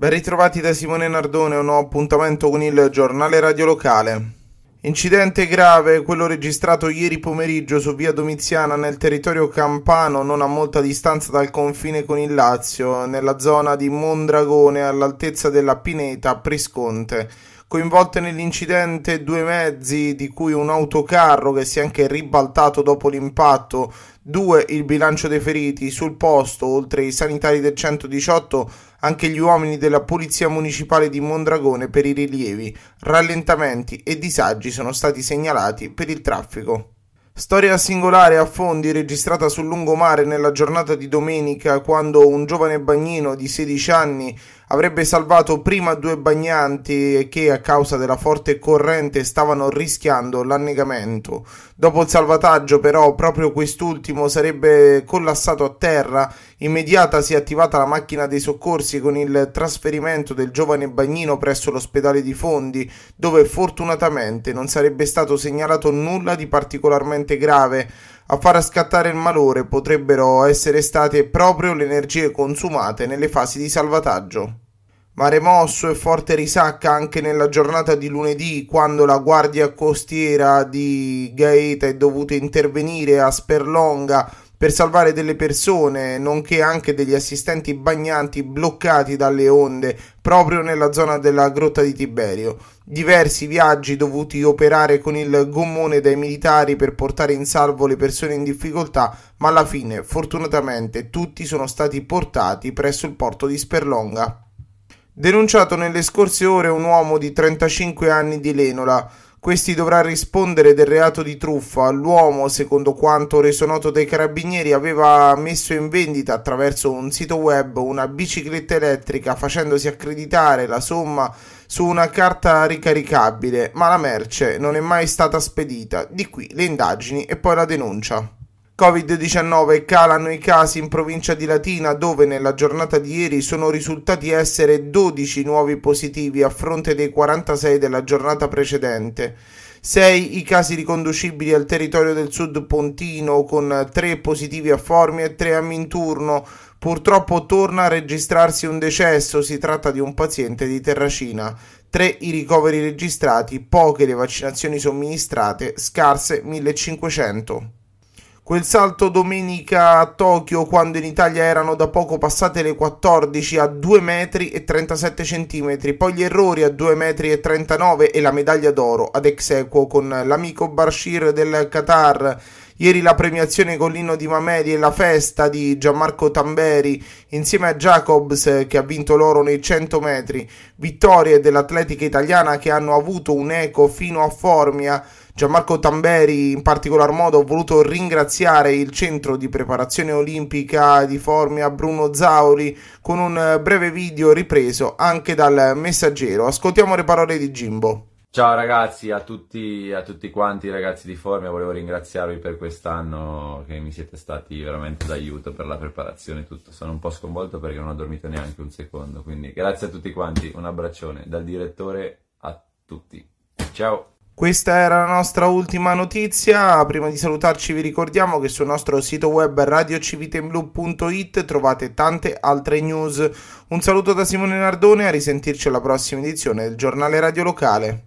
Ben ritrovati da Simone Nardone, un nuovo appuntamento con il giornale radiolocale. Incidente grave, quello registrato ieri pomeriggio su via Domiziana nel territorio campano, non a molta distanza dal confine con il Lazio, nella zona di Mondragone all'altezza della Pineta a Prisconte. Coinvolte nell'incidente due mezzi, di cui un autocarro che si è anche ribaltato dopo l'impatto, due il bilancio dei feriti sul posto, oltre ai sanitari del 118, anche gli uomini della Polizia Municipale di Mondragone per i rilievi, rallentamenti e disagi sono stati segnalati per il traffico. Storia singolare a fondi registrata sul lungomare nella giornata di domenica quando un giovane bagnino di 16 anni avrebbe salvato prima due bagnanti che a causa della forte corrente stavano rischiando l'annegamento. Dopo il salvataggio però proprio quest'ultimo sarebbe collassato a terra, immediata si è attivata la macchina dei soccorsi con il trasferimento del giovane bagnino presso l'ospedale di Fondi, dove fortunatamente non sarebbe stato segnalato nulla di particolarmente grave a far scattare il malore potrebbero essere state proprio le energie consumate nelle fasi di salvataggio. Mare mosso e forte risacca anche nella giornata di lunedì, quando la guardia costiera di Gaeta è dovuta intervenire a Sperlonga per salvare delle persone, nonché anche degli assistenti bagnanti bloccati dalle onde proprio nella zona della grotta di Tiberio. Diversi viaggi dovuti operare con il gommone dai militari per portare in salvo le persone in difficoltà, ma alla fine, fortunatamente, tutti sono stati portati presso il porto di Sperlonga. Denunciato nelle scorse ore un uomo di 35 anni di Lenola, questi dovrà rispondere del reato di truffa. L'uomo, secondo quanto reso noto dai carabinieri, aveva messo in vendita attraverso un sito web una bicicletta elettrica facendosi accreditare la somma su una carta ricaricabile, ma la merce non è mai stata spedita. Di qui le indagini e poi la denuncia. Covid-19 calano i casi in provincia di Latina dove nella giornata di ieri sono risultati essere 12 nuovi positivi a fronte dei 46 della giornata precedente. 6 i casi riconducibili al territorio del sud pontino con 3 positivi a Formia e 3 a Minturno. Purtroppo torna a registrarsi un decesso, si tratta di un paziente di Terracina. 3 i ricoveri registrati, poche le vaccinazioni somministrate, scarse 1500. Quel salto domenica a Tokyo, quando in Italia erano da poco passate le 14 a 2 metri e 37 centimetri, poi gli errori a 2 metri e 39 e la medaglia d'oro ad ex equo con l'amico Bashir del Qatar. Ieri la premiazione con l'inno di Mameli e la festa di Gianmarco Tamberi insieme a Jacobs che ha vinto l'oro nei 100 metri. Vittorie dell'atletica italiana che hanno avuto un eco fino a Formia Gianmarco Tamberi in particolar modo ho voluto ringraziare il centro di preparazione olimpica di Formia Bruno Zauri con un eh, breve video ripreso anche dal messaggero. Ascoltiamo le parole di Jimbo. Ciao ragazzi, a tutti, a tutti quanti i ragazzi di Formia volevo ringraziarvi per quest'anno che mi siete stati veramente d'aiuto per la preparazione e tutto. Sono un po' sconvolto perché non ho dormito neanche un secondo, quindi grazie a tutti quanti, un abbraccione dal direttore a tutti. Ciao! Questa era la nostra ultima notizia, prima di salutarci vi ricordiamo che sul nostro sito web radiocivitemblue.it trovate tante altre news. Un saluto da Simone Nardone a risentirci alla prossima edizione del giornale radio locale.